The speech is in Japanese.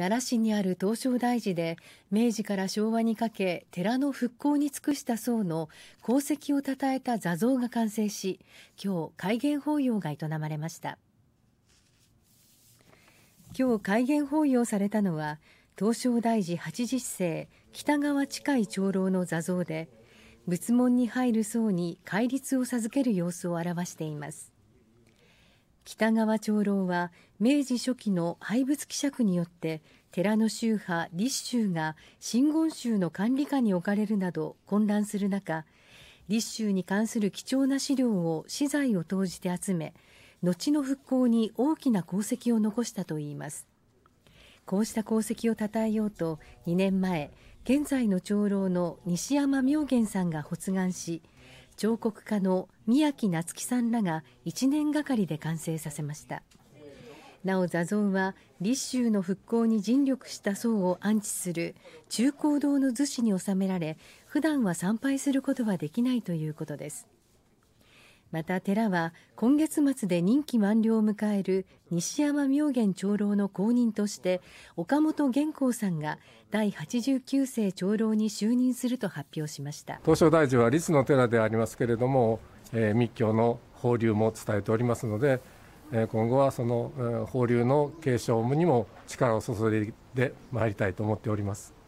奈良市にある東照大寺で明治から昭和にかけ寺の復興に尽くした僧の功績をたたえた座像が完成し今日開元法要が営まれました今日開元法要されたのは東照大寺80世北川近い長老の座像で仏門に入る僧に戒律を授ける様子を表しています北川長老は明治初期の廃仏希釈によって寺の宗派立宗が真言宗の管理下に置かれるなど混乱する中立宗に関する貴重な資料を資材を投じて集め後の復興に大きな功績を残したといいますこうした功績をたたえようと2年前現在の長老の西山明元さんが発願し彫刻家の宮城夏樹さんらが1年がかりで完成させましたなお座像は立州の復興に尽力した僧を安置する中高堂の厨子に収められ普段は参拝することはできないということですまた寺は今月末で任期満了を迎える西山明元長老の後任として岡本玄光さんが第89世長老に就任すると発表しました東照大寺は律の寺でありますけれども、えー、密教の法流も伝えておりますので、えー、今後はその、えー、法流の継承にも力を注いでまいりたいと思っております